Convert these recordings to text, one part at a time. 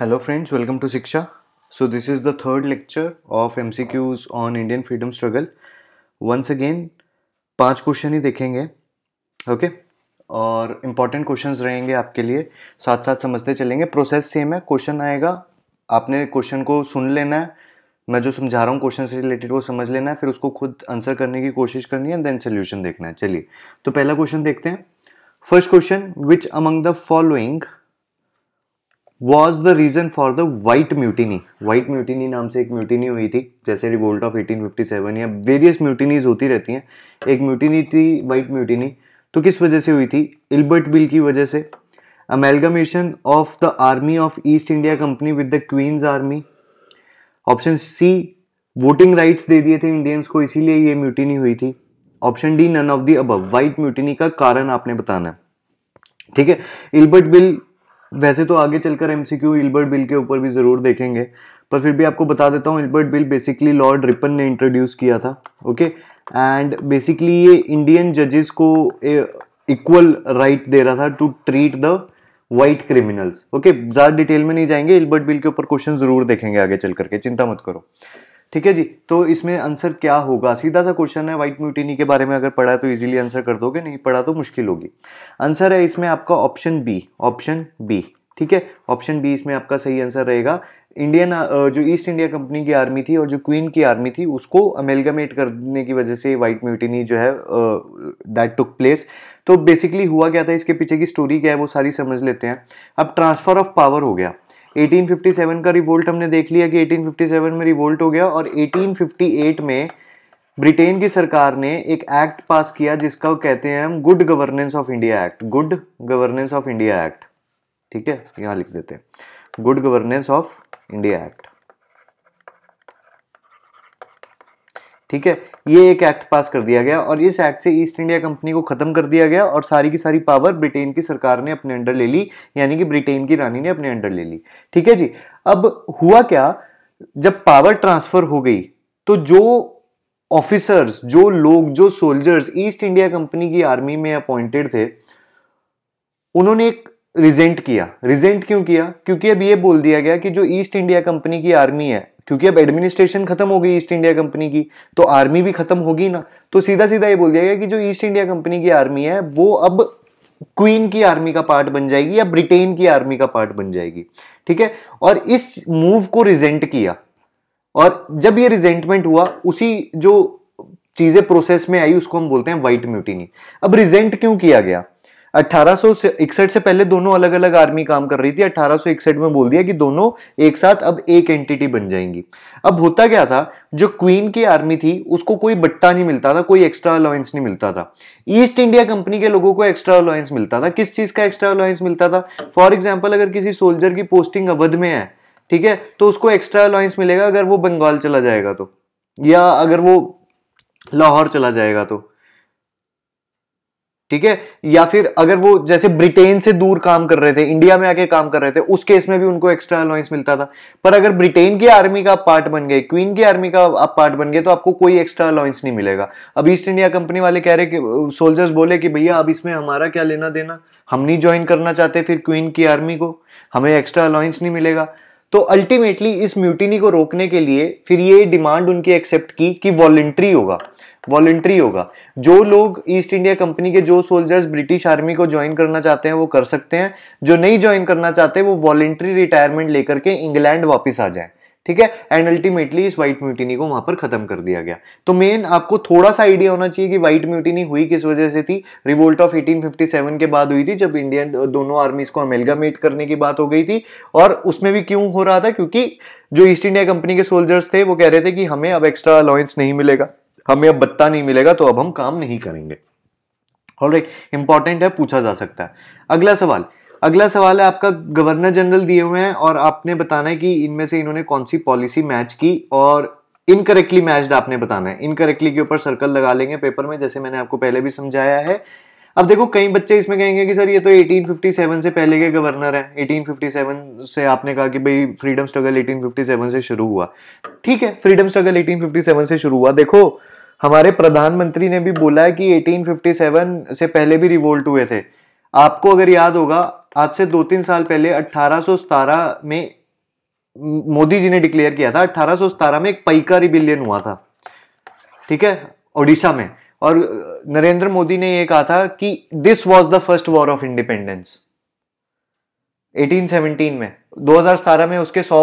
Hello friends welcome to Shiksha so this is the third lecture of M C Qs on Indian freedom struggle once again पांच question ही देखेंगे okay okay? और important questions रहेंगे आपके लिए साथ साथ समझते चलेंगे प्रोसेस सेम है क्वेश्चन आएगा आपने क्वेश्चन को सुन लेना है मैं जो समझा रहा हूँ क्वेश्चन से रिलेटेड वो समझ लेना है फिर उसको खुद आंसर करने की कोशिश करनी है देन सोल्यूशन देखना है चलिए तो पहला क्वेश्चन देखते हैं first question which among the following was the reason for the white mutiny white mutiny नाम से एक म्यूटिनी हुई थी जैसे रिवोल्ट ऑफ 1857 या वेरियस म्यूटिनीज होती रहती हैं एक म्यूटिनी थी वाइट म्यूटिनी तो किस वजह से हुई थी इल्बर्ट बिल की वजह से amalgamation of the army of East India Company with the queen's army option C voting rights दे दिए थे इंडियंस को इसीलिए ये म्यूटिनी हुई थी option D none of the अब वाइट म्यूटिनी का कारण आपने बताना ठीक है इल्बर्ट बिल वैसे तो आगे चलकर क्यू इल्बर्ट बिल के ऊपर भी ज़रूर देखेंगे पर फिर भी आपको बता देता हूँ Ilbert bill basically lord Ripon ने इंट्रोड्यूस किया था ओके एंड बेसिकली ये इंडियन जजेस को इक्वल राइट right दे रहा था to treat the white criminals okay ज़्यादा डिटेल में नहीं जाएंगे इल्बर्ट बिल के ऊपर क्वेश्चन ज़रूर देखेंगे आगे चल करके चिंता मत करो ठीक है जी तो इसमें आंसर क्या होगा सीधा सा क्वेश्चन है व्हाइट म्यूटिनी के बारे में अगर पढ़ा तो इजीली आंसर कर दोगे नहीं पढ़ा तो मुश्किल होगी आंसर है इसमें आपका ऑप्शन बी ऑप्शन बी ठीक है ऑप्शन बी इसमें आपका सही आंसर रहेगा इंडियन जो ईस्ट इंडिया कंपनी की आर्मी थी और जो क्वीन की आर्मी थी उसको अमेलगमेट करने की वजह से वाइट म्यूटिनी जो है दैट टुक प्लेस तो बेसिकली हुआ क्या था इसके पीछे की स्टोरी क्या है वो सारी समझ लेते हैं अब ट्रांसफ़र ऑफ पावर हो गया 1857 का रिवोल्ट हमने देख लिया कि 1857 में रिवोल्ट हो गया और 1858 में ब्रिटेन की सरकार ने एक एक्ट पास किया जिसका कहते हैं हम good governance of India act good governance of India act ठीक है यहाँ लिख देते हैं good governance of India act ठीक है ये एक एक्ट पास कर दिया गया और इस एक्ट से ईस्ट इंडिया कंपनी को खत्म कर दिया गया और सारी की सारी पावर ब्रिटेन की सरकार ने अपने अंडर ले ली यानी कि ब्रिटेन की रानी ने अपने अंडर ले ली ठीक है जी अब हुआ क्या जब पावर ट्रांसफर हो गई तो जो ऑफिसर्स जो लोग जो सोल्जर्स ईस्ट इंडिया कंपनी की आर्मी में अपॉइंटेड थे उन्होंने एक रिजेंट किया रिजेंट क्यों किया क्योंकि अब यह बोल दिया गया कि जो ईस्ट इंडिया कंपनी की आर्मी है क्योंकि अब एडमिनिस्ट्रेशन खत्म हो गई ईस्ट इंडिया कंपनी की तो आर्मी भी खत्म होगी ना तो सीधा सीधा ये बोल दिया गया कि जो ईस्ट इंडिया कंपनी की आर्मी है वो अब क्वीन की आर्मी का पार्ट बन जाएगी या ब्रिटेन की आर्मी का पार्ट बन जाएगी ठीक है और इस मूव को रिजेंट किया और जब ये रिजेंटमेंट हुआ उसी जो चीजें प्रोसेस में आई उसको हम बोलते हैं व्हाइट म्यूटिनी अब रिजेंट क्यों किया गया अट्ठारह से पहले दोनों अलग अलग आर्मी काम कर रही थी अट्ठारह में बोल दिया कि दोनों एक साथ अब एक एंटिटी बन जाएंगी अब होता क्या था जो क्वीन की आर्मी थी उसको कोई बट्टा नहीं मिलता था कोई एक्स्ट्रा अलाउंस नहीं मिलता था ईस्ट इंडिया कंपनी के लोगों को एक्स्ट्रा अलाउंस मिलता था किस चीज का एक्स्ट्रा अलाउंस मिलता था फॉर एग्जाम्पल अगर किसी सोल्जर की पोस्टिंग अवध में है ठीक है तो उसको एक्स्ट्रा अलाउंस मिलेगा अगर वो बंगाल चला जाएगा तो या अगर वो लाहौर चला जाएगा तो ठीक है या फिर अगर वो जैसे ब्रिटेन से दूर काम कर रहे थे इंडिया में आके काम कर रहे थे उस केस में भी उनको एक्स्ट्रा अलाउंस मिलता था पर अगर ब्रिटेन की आर्मी का पार्ट बन गए क्वीन की आर्मी का आप पार्ट बन गए तो आपको कोई एक्स्ट्रा अलाउंस नहीं मिलेगा अब ईस्ट इंडिया कंपनी वाले कह रहे कि सोल्जर्स बोले कि भैया अब इसमें हमारा क्या लेना देना हम नहीं ज्वाइन करना चाहते फिर क्वीन की आर्मी को हमें एक्स्ट्रा अलाउंस नहीं मिलेगा तो अल्टीमेटली इस म्यूटिनी को रोकने के लिए फिर ये डिमांड उनकी एक्सेप्ट की कि वॉलेंट्री होगा वॉलेंट्री होगा जो लोग ईस्ट इंडिया कंपनी के जो सोल्जर्स ब्रिटिश आर्मी को ज्वाइन करना चाहते हैं वो कर सकते हैं जो नहीं ज्वाइन करना चाहते वो वॉलेंट्री रिटायरमेंट लेकर के इंग्लैंड वापस आ जाए ठीक है एंड अल्टीमेटली इस व्हाइट म्यूटिनी को वहां पर खत्म कर दिया गया तो मेन आपको थोड़ा सा आइडिया होना चाहिए कि व्हाइट म्यूटिनी हुई किस वजह से थी रिवोल्ट ऑफ 1857 के बाद हुई थी जब इंडियन दोनों आर्मीज को अमेलगामेट करने की बात हो गई थी और उसमें भी क्यों हो रहा था क्योंकि जो ईस्ट इंडिया कंपनी के सोल्जर्स थे वो कह रहे थे कि हमें अब एक्स्ट्रा अलाउंस नहीं मिलेगा हमें अब बत्ता नहीं मिलेगा तो अब हम काम नहीं करेंगे ऑलराइट इंपॉर्टेंट है पूछा जा सकता है अगला सवाल अगला सवाल है आपका गवर्नर जनरल दिए हुए हैं और आपने बताना है कि इनमें से इन्होंने कौन सी पॉलिसी मैच की और इनकरेक्टली मैच्ड आपने बताना है इनकरेक्टली के ऊपर सर्कल लगा लेंगे पेपर में जैसे मैंने आपको पहले भी समझाया है अब देखो कई बच्चे इसमें कहेंगे कि सर ये तो 1857 से पहले के गवर्नर हैं 1857 से आपने कहा कि भाई फ्रीडम स्ट्रगल 1857 से शुरू हुआ ठीक है फ्रीडम स्ट्रगल 1857 से शुरू हुआ देखो हमारे प्रधानमंत्री ने भी बोला है कि 1857 से पहले भी रिवोल्ट हुए थे आपको अगर याद होगा आज से दो तीन साल पहले अट्ठारह में मोदी जी ने डिक्लेयर किया था अट्ठारह में एक पैका रिबिलियन हुआ था ठीक है ओडिशा में और नरेंद्र मोदी ने यह कहा था कि this was the first war of independence 1817 में 2017 में उसके 100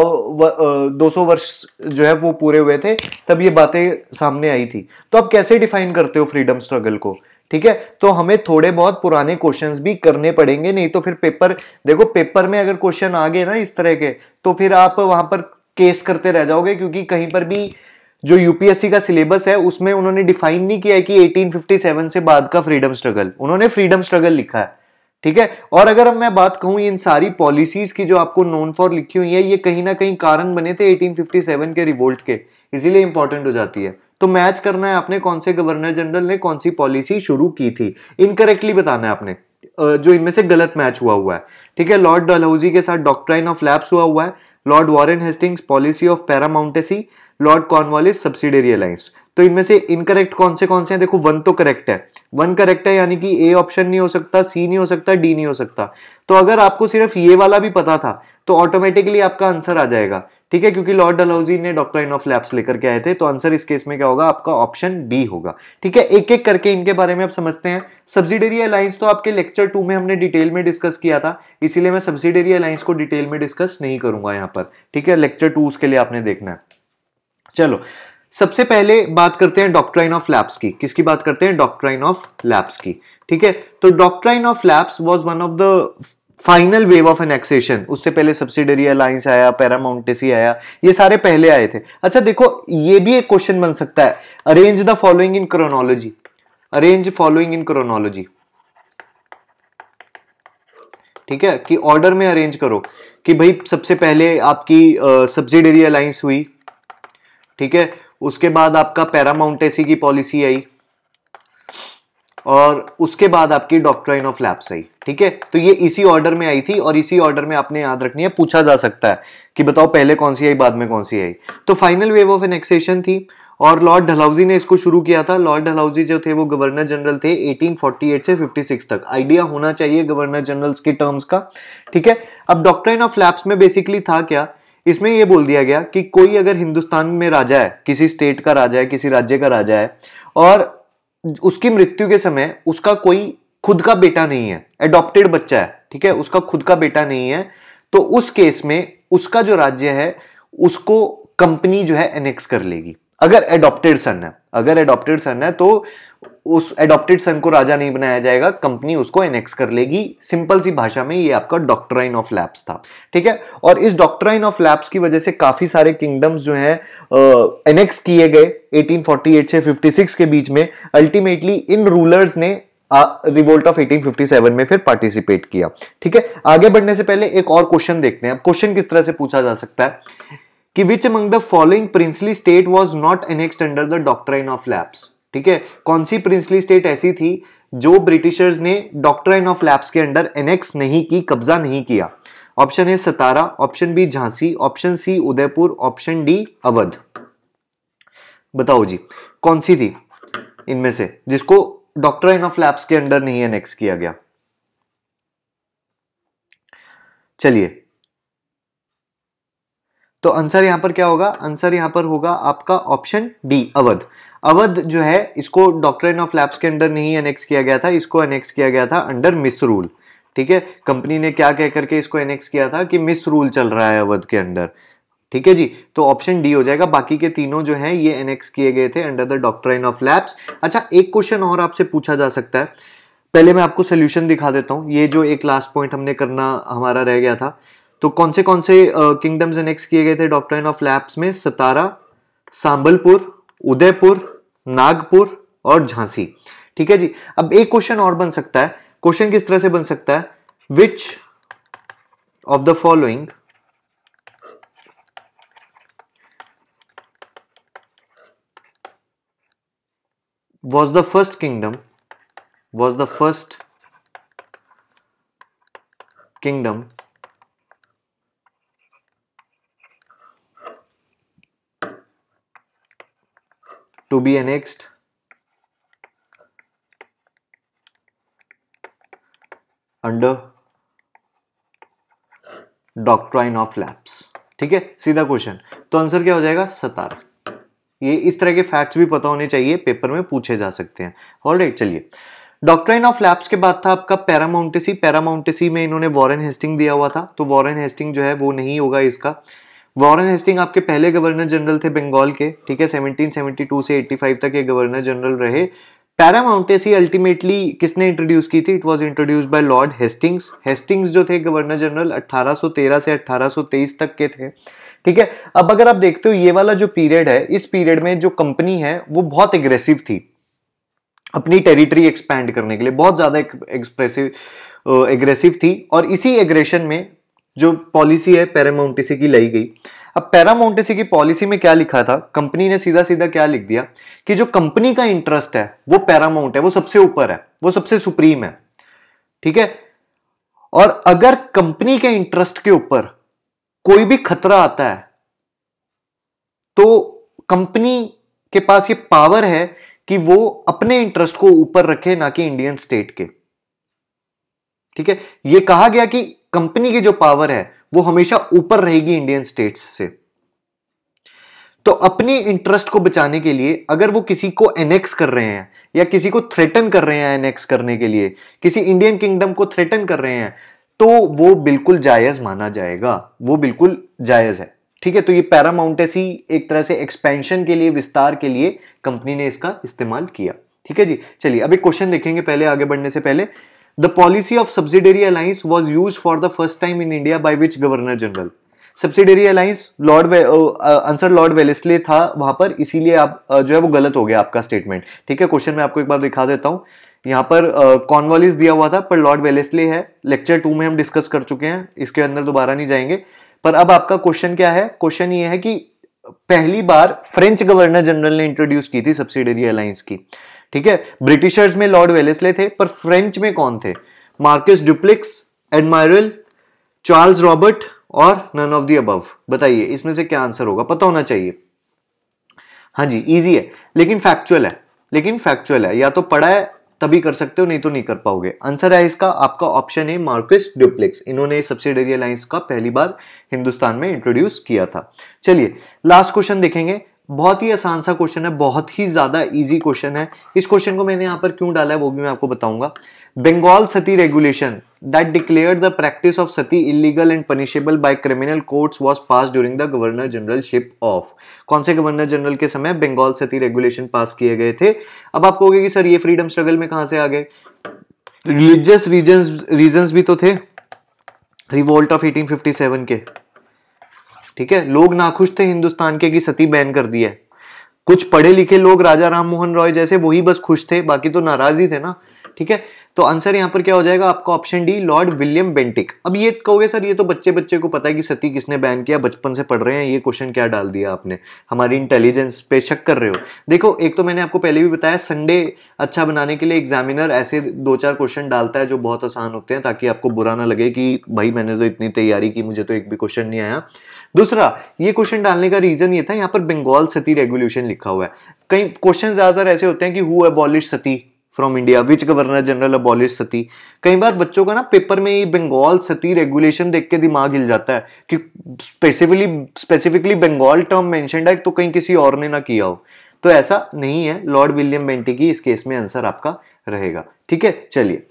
200 वर्ष जो है वो पूरे हुए थे तब ये बातें सामने आई थी तो आप कैसे डिफाइन करते हो फ्रीडम स्ट्रगल को ठीक है तो हमें थोड़े बहुत पुराने क्वेश्चंस भी करने पड़ेंगे नहीं तो फिर पेपर देखो पेपर में अगर क्वेश्चन आ गए ना इस तरह के तो फिर आप वहां पर केस करते रह जाओगे क्योंकि कहीं पर भी जो यूपीएससी का सिलेबस है उसमें उन्होंने डिफाइन नहीं किया है कि 1857 से बाद का फ्रीडम स्ट्रगल उन्होंने फ्रीडम स्ट्रगल लिखा है ठीक है और अगर अब मैं बात कहूं इन सारी पॉलिसीज की जो आपको नोन फॉर लिखी हुई है ये कहीं ना कहीं कारण बने थे 1857 के रिवोल्ट के इसीलिए इंपॉर्टेंट हो जाती है तो मैच करना है आपने कौन से गवर्नर जनरल ने कौन सी पॉलिसी शुरू की थी इनकरेक्टली बताना है आपने जो इनमें से गलत मैच हुआ हुआ है ठीक है लॉर्ड डलहौजी के साथ डॉक्ट्राइन ऑफ लैब्स हुआ हुआ है lord Warren Hastings policy of paramountcy lord Cornwallis subsidiary alliance तो इनमें से इनकरेक्ट कौन से कौन से हैं देखो वन तो करेक्ट है वन करेक्ट है यानी कि ए ऑप्शन नहीं हो सकता सी नहीं हो सकता डी नहीं हो सकता तो अगर आपको सिर्फ ये वाला भी पता था तो ऑटोमेटिकली आपका आंसर आ जाएगा ठीक है क्योंकि लॉर्ड डलहौजी ने इन ऑफ लैब्स लेकर के आए थे तो आंसर इस केस में क्या होगा आपका ऑप्शन बी होगा ठीक है एक एक करके इनके बारे में आप समझते हैं सब्सिडरी अलायंस तो आपके लेक्चर टू में हमने डिटेल में डिस्कस किया था इसीलिए मैं सब्सिडरी अलायंस को डिटेल में डिस्कस नहीं करूंगा यहाँ पर ठीक है लेक्चर टू उसके लिए आपने देखना है चलो सबसे पहले बात करते हैं डॉक्ट्राइन ऑफ लैब्स की किसकी बात करते हैं डॉक्ट्राइन ऑफ लैब्स की ठीक है तो doctrine of lapse was one of the final wave of annexation उससे पहले सब्सिडरी अलायंस आया पैरामाउंटेसी आया ये सारे पहले आए थे अच्छा देखो ये भी एक क्वेश्चन बन सकता है arrange the following in chronology arrange following in chronology ठीक है कि ऑर्डर में अरेंज करो कि भाई सबसे पहले आपकी सब्सिडरी अलायंस हुई ठीक है उसके बाद आपका पैरामाउंटेसी की पॉलिसी आई और उसके बाद आपकी डॉक्ट्राइन ऑफ लैब्स आई ठीक है तो ये इसी ऑर्डर में आई थी और इसी ऑर्डर में आपने याद रखनी है पूछा जा सकता है कि बताओ पहले कौन सी आई बाद में कौन सी आई तो फाइनल वेव ऑफ एनेक्सेशन थी और लॉर्ड डलहौजी ने इसको शुरू किया था लॉर्ड ढलाउजी जो थे वो गवर्नर जनरल थे 1848 से 56 तक आइडिया होना चाहिए गवर्नर जनरल्स के टर्म्स का ठीक है अब डॉक्ट्राइन ऑफ लैब्स में बेसिकली था क्या इसमें यह बोल दिया गया कि कोई अगर हिंदुस्तान में राजा है किसी स्टेट का राजा है किसी राज्य का राजा है और उसकी मृत्यु के समय उसका कोई खुद का बेटा नहीं है एडॉप्टेड बच्चा है ठीक है उसका खुद का बेटा नहीं है तो उस केस में उसका जो राज्य है उसको कंपनी जो है एनेक्स कर लेगी अगर एडॉप्टेड सन है अगर एडॉप्टेड सन है तो उस एडॉप्टेड सन को राजा नहीं बनाया जाएगा कंपनी उसको एनेक्स कर लेगी सिंपल सी भाषा में ये आपका डॉक्ट्राइन ऑफ लैब्स था ठीक है और इस डॉक्ट्राइन ऑफ लैब्स की वजह से काफी सारे किंगडम्स जो हैं एनेक्स किए गए 1848 से 56 के बीच में अल्टीमेटली इन रूलर्स ने रिवोल्ट ऑफ 1857 में फिर पार्टिसिपेट किया ठीक है आगे बढ़ने से पहले एक और क्वेश्चन देखते हैं अब क्वेश्चन किस तरह से पूछा जा सकता है कि which among the following princely state was not annexed under the doctrine of lapse ठीक है कौन सी प्रिंसली स्टेट ऐसी थी जो ब्रिटिशर्स ने डॉक्ट्राइन ऑफ लैब्स के अंडर एनेक्स नहीं की कब्जा नहीं किया option A Satara option B Jhansi option C Udaipur option D Awadh बताओ जी कौन सी थी इनमें से जिसको डॉक्ट्राइन ऑफ लैब्स के अंडर नहीं एनेक्स किया गया चलिए तो आंसर यहां पर क्या होगा आंसर यहां पर होगा आपका ऑप्शन डी अवध अवध जो है इसको डॉक्टर ऑफ लैब्स के अंडर नहीं एनेक्स किया गया था इसको एनेक्स किया गया था अंडर मिस रूल ठीक है कंपनी ने क्या कहकर के इसको एनेक्स किया था कि मिस रूल चल रहा है अवध के अंडर ठीक है जी तो ऑप्शन डी हो जाएगा बाकी के तीनों जो हैं ये एनेक्स किए गए थे under the doctrine of lapse अच्छा एक क्वेश्चन और आपसे पूछा जा सकता है पहले मैं आपको सोल्यूशन दिखा देता हूँ ये जो एक लास्ट पॉइंट हमने करना हमारा रह गया था तो कौन से कौन से किंगडम्स एनेक्स किए गए थे डॉक्ट्राइन ऑफ लैप्स में सतारा सांबलपुर उदयपुर नागपुर और झांसी ठीक है जी अब एक क्वेश्चन और बन सकता है क्वेश्चन किस तरह से बन सकता है which of the following was the first kingdom was the first kingdom to be annexed under doctrine of lapse ठीक है सीधा क्वेश्चन तो आंसर क्या हो जाएगा सतार ये इस तरह के फैक्ट्स भी पता होने चाहिए पेपर में पूछे जा सकते हैं ऑलराइट चलिए डॉक्ट्राइन ऑफ लैप्स के बाद था आपका पैरामाउंटेसी पैरामाउंटेसी में इन्होंने वॉरेन हेस्टिंग दिया हुआ था तो वॉरेन हेस्टिंग जो है वो नहीं होगा इसका वॉरन हेस्टिंग आपके पहले गवर्नर जनरल थे बंगाल के ठीक है 1772 से 85 तक ये गवर्नर जनरल रहे पैरामाउंटेसी अल्टीमेटली किसने इंट्रोड्यूस की थी it was introduced by lord Hastings Hastings जो थे गवर्नर जनरल 1813 से 1823 तक के थे ठीक है अब अगर आप देखते हो ये वाला जो पीरियड है इस पीरियड में जो कंपनी है वो बहुत एग्रेसिव थी अपनी टेरिटरी एक्सपैंड करने के लिए बहुत ज़्यादा एक्सप्रेसिव एग्रेसिव थी और इसी एग्रेशन में जो पॉलिसी है पैरामाउंटेसी की लाई गई अब पैरामाउंटेसी की पॉलिसी में क्या लिखा था कंपनी ने सीधा सीधा क्या लिख दिया कि जो कंपनी का इंटरेस्ट है वो पैरामाउंट है वो सबसे ऊपर है वो सबसे सुप्रीम है ठीक है और अगर कंपनी के इंटरेस्ट के ऊपर कोई भी खतरा आता है तो कंपनी के पास ये पावर है कि वो अपने इंटरेस्ट को ऊपर रखे ना कि इंडियन स्टेट के ठीक है ये कहा गया कि कंपनी की जो पावर है वो हमेशा ऊपर रहेगी इंडियन स्टेट्स से तो अपनी इंटरेस्ट को बचाने के लिए अगर वो किसी को एनेक्स कर रहे हैं या किसी को थ्रेटन कर रहे हैं एनेक्स करने के लिए किसी इंडियन किंगडम को थ्रेटन कर रहे हैं तो वो बिल्कुल जायज माना जाएगा वो बिल्कुल जायज है ठीक है तो ये पैरामाउंटेसी एक तरह से एक्सपेंशन के लिए विस्तार के लिए कंपनी ने इसका इस्तेमाल किया ठीक है जी चलिए अब एक क्वेश्चन देखेंगे पहले आगे बढ़ने से पहले The policy of subsidiary alliance was used for the first time in India by which Governor General? Subsidiary alliance lord answer lord wellesley था वहां पर इसीलिए आप uh, जो है वो गलत हो गया आपका स्टेटमेंट ठीक है क्वेश्चन में आपको एक बार दिखा देता हूँ यहाँ पर कॉर्नवालिस uh, दिया हुआ था पर लॉर्ड वेलेस्ले है लेक्चर टू में हम डिस्कस कर चुके हैं इसके अंदर दोबारा नहीं जाएंगे पर अब आपका क्वेश्चन क्या है क्वेश्चन ये है कि पहली बार फ्रेंच गवर्नर जनरल ने इंट्रोड्यूस की थी सब्सिडरी अलायंस की ठीक है ब्रिटिशर्स में लॉर्ड वेलेसले थे पर फ्रेंच में कौन थे Marquis Dupleix admiral Charles Robert और नन ऑफ दी अबव बताइए इसमें से क्या आंसर होगा पता होना चाहिए हाँ जी इजी है लेकिन फैक्चुअल है लेकिन फैक्चुअल है या तो पढ़ा है तभी कर सकते हो नहीं तो नहीं कर पाओगे आंसर है इसका आपका ऑप्शन है मार्किस डुप्लेक्स इन्होंने सब्सिडरी अलायंस का पहली बार हिंदुस्तान में इंट्रोड्यूस किया था चलिए लास्ट क्वेश्चन देखेंगे बहुत ही आसान सा क्वेश्चन है बहुत ही ज़्यादा इजी क्वेश्चन है इस क्वेश्चन को मैंने यहां पर क्यों डाला है वो भी मैं आपको बताऊंगा Bengal sati regulation that declare the practice of sati illegal and punishable by criminal courts was pass during the governor generalship of कौन से गवर्नर जनरल के समय बंगाल सती रेगुलेशन पास किए गए थे अब आप कहोगे कि सर ये फ्रीडम स्ट्रगल में कहां से आ गए रिलीजियस रीजन रीजन भी तो थे रिवोल्ट ऑफ एटीन के ठीक है लोग नाखुश थे हिंदुस्तान के कि सती बैन कर दिया है कुछ पढ़े लिखे लोग राजा राम मोहन रॉय जैसे वही बस खुश थे बाकी तो नाराज ही थे ना ठीक है तो आंसर यहां पर क्या हो जाएगा आपका option D lord William Bentinck अब ये कहोगे सर ये तो बच्चे बच्चे को पता है कि सती किसने बैन किया बचपन से पढ़ रहे हैं ये क्वेश्चन क्या डाल दिया आपने हमारी इंटेलिजेंस पे शक कर रहे हो देखो एक तो मैंने आपको पहले भी बताया संडे अच्छा बनाने के लिए एग्जामिनर ऐसे दो चार क्वेश्चन डालता है जो बहुत आसान होते हैं ताकि आपको बुरा ना लगे कि भाई मैंने तो इतनी तैयारी की मुझे तो एक भी क्वेश्चन नहीं आया दूसरा ये क्वेश्चन डालने का रीजन ये था यहाँ पर बंगाल सती रेगुलेशन लिखा हुआ है कई क्वेश्चन ज्यादातर ऐसे होते हैं कि who abolish sati from India which governor general abolish sati कई बार बच्चों का ना पेपर में ये बंगाल सती रेगुलेशन देख के दिमाग हिल जाता है कि स्पेसिफिकली स्पेसिफिकली बंगाल टर्म मैं है तो कहीं किसी और ने ना किया हो तो ऐसा नहीं है लॉर्ड विलियम की इस केस में आंसर आपका रहेगा ठीक है चलिए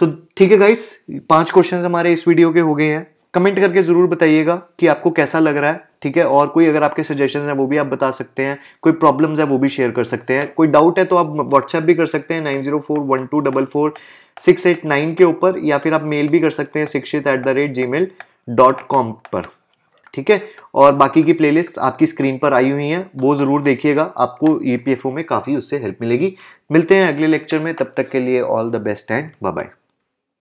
तो ठीक है गाइस पांच क्वेश्चंस हमारे इस वीडियो के हो गए हैं कमेंट करके ज़रूर बताइएगा कि आपको कैसा लग रहा है ठीक है और कोई अगर आपके सजेशन हैं वो भी आप बता सकते हैं कोई प्रॉब्लम्स है वो भी शेयर कर सकते हैं कोई डाउट है तो आप व्हाट्सएप भी कर सकते हैं nine zero four one two double four six eight nine के ऊपर या फिर आप मेल भी कर सकते हैं Shikshit at the rate gmail dot com पर ठीक है और बाकी की प्लेलिस्ट आपकी स्क्रीन पर आई हुई हैं वो ज़रूर देखिएगा आपको ई e में काफ़ी उससे हेल्प मिलेगी मिलते हैं अगले लेक्चर में तब तक के लिए all the best and bye bye